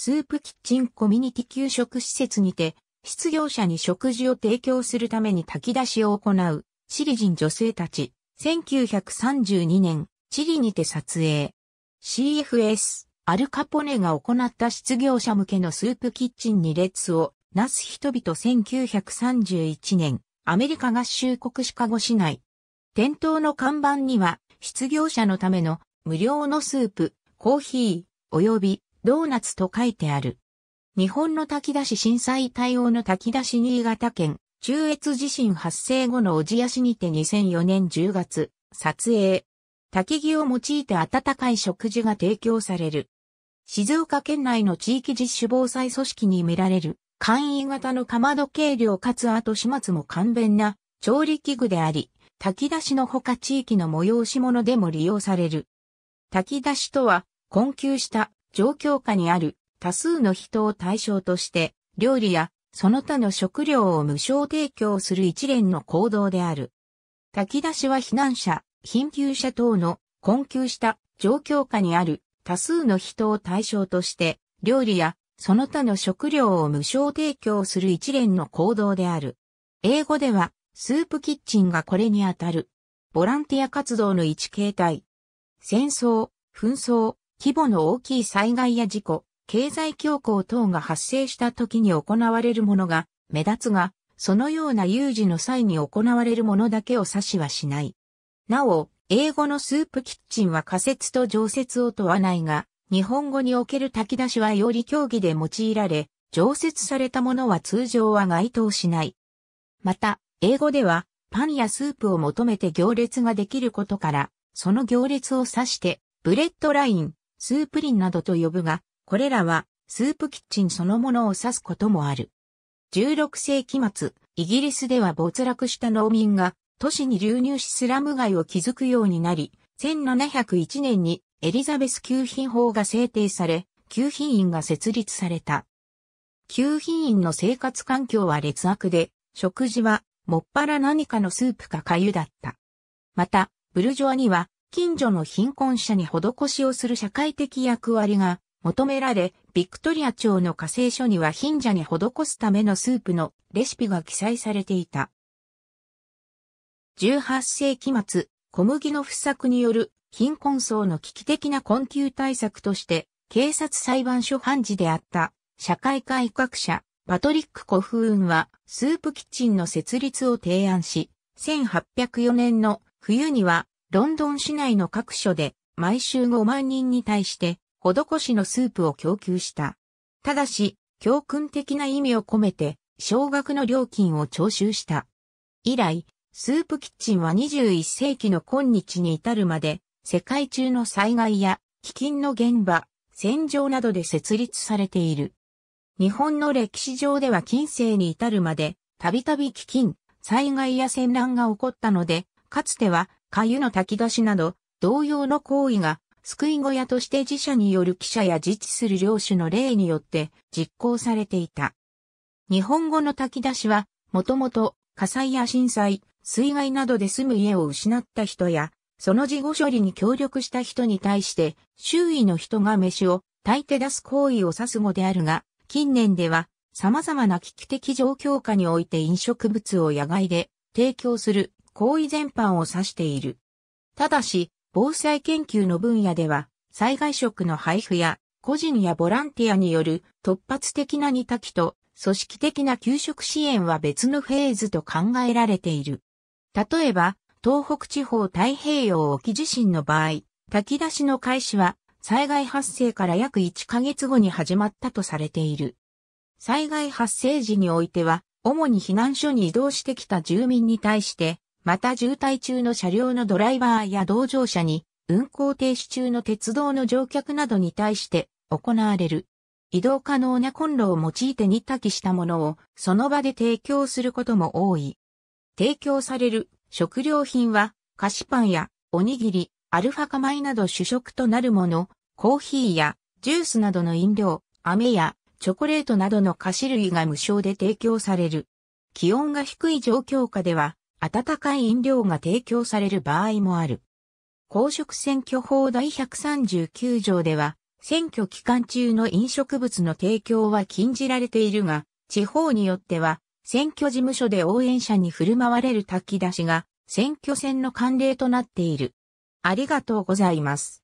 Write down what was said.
スープキッチンコミュニティ給食施設にて、失業者に食事を提供するために炊き出しを行う、チリ人女性たち、1932年、チリにて撮影。CFS、アルカポネが行った失業者向けのスープキッチンに列を、なす人々1931年、アメリカ合衆国シカゴ市内。店頭の看板には、失業者のための無料のスープ、コーヒー、及びドーナツと書いてある。日本の炊き出し震災対応の炊き出し新潟県、中越地震発生後の小千谷市にて2004年10月、撮影。焚き木を用いて温かい食事が提供される。静岡県内の地域実主防災組織に見られる、簡易型のかまど計量かつ後始末も簡便な調理器具であり、炊き出しのほか地域の催し物でも利用される。炊き出しとは、困窮した状況下にある多数の人を対象として、料理やその他の食料を無償提供する一連の行動である。炊き出しは避難者、貧窮者等の困窮した状況下にある多数の人を対象として、料理やその他の食料を無償提供する一連の行動である。英語では、スープキッチンがこれにあたる。ボランティア活動の一形態。戦争、紛争、規模の大きい災害や事故、経済恐慌等が発生した時に行われるものが目立つが、そのような有事の際に行われるものだけを指しはしない。なお、英語のスープキッチンは仮説と常説を問わないが、日本語における炊き出しはより競技で用いられ、常設されたものは通常は該当しない。また、英語では、パンやスープを求めて行列ができることから、その行列を指して、ブレッドライン、スープリンなどと呼ぶが、これらはスープキッチンそのものを指すこともある。16世紀末、イギリスでは没落した農民が都市に流入しスラム街を築くようになり、1701年にエリザベス給品法が制定され、給品員が設立された。給品員の生活環境は劣悪で、食事はもっぱら何かのスープか粥だった。また、ブルジョアには近所の貧困者に施しをする社会的役割が求められ、ビクトリア町の火星書には貧者に施すためのスープのレシピが記載されていた。18世紀末、小麦の不作による貧困層の危機的な困窮対策として、警察裁判所判事であった社会改革者、パトリック・コフーンは、スープキッチンの設立を提案し、1804年の冬にはロンドン市内の各所で毎週5万人に対して、施しのスープを供給した。ただし、教訓的な意味を込めて、少額の料金を徴収した。以来、スープキッチンは21世紀の今日に至るまで、世界中の災害や飢饉の現場、戦場などで設立されている。日本の歴史上では近世に至るまで、たびたび飢饉、災害や戦乱が起こったので、かつてはかゆの炊き出しなど、同様の行為が、救い小屋として自社による記者や自治する領主の例によって実行されていた。日本語の炊き出しは、もともと火災や震災、水害などで住む家を失った人や、その事後処理に協力した人に対して、周囲の人が飯を炊いて出す行為を指す語であるが、近年では様々な危機的状況下において飲食物を野外で提供する行為全般を指している。ただし、防災研究の分野では、災害食の配布や、個人やボランティアによる突発的な煮炊きと、組織的な給食支援は別のフェーズと考えられている。例えば、東北地方太平洋沖地震の場合、炊き出しの開始は災害発生から約1ヶ月後に始まったとされている。災害発生時においては、主に避難所に移動してきた住民に対して、また渋滞中の車両のドライバーや同乗者に、運行停止中の鉄道の乗客などに対して行われる。移動可能なコンロを用いて煮炊きしたものをその場で提供することも多い。提供される食料品は菓子パンやおにぎり、アルファ化米など主食となるもの、コーヒーやジュースなどの飲料、飴やチョコレートなどの菓子類が無償で提供される。気温が低い状況下では温かい飲料が提供される場合もある。公職選挙法第139条では、選挙期間中の飲食物の提供は禁じられているが、地方によっては、選挙事務所で応援者に振る舞われる炊き出しが、選挙戦の慣例となっている。ありがとうございます。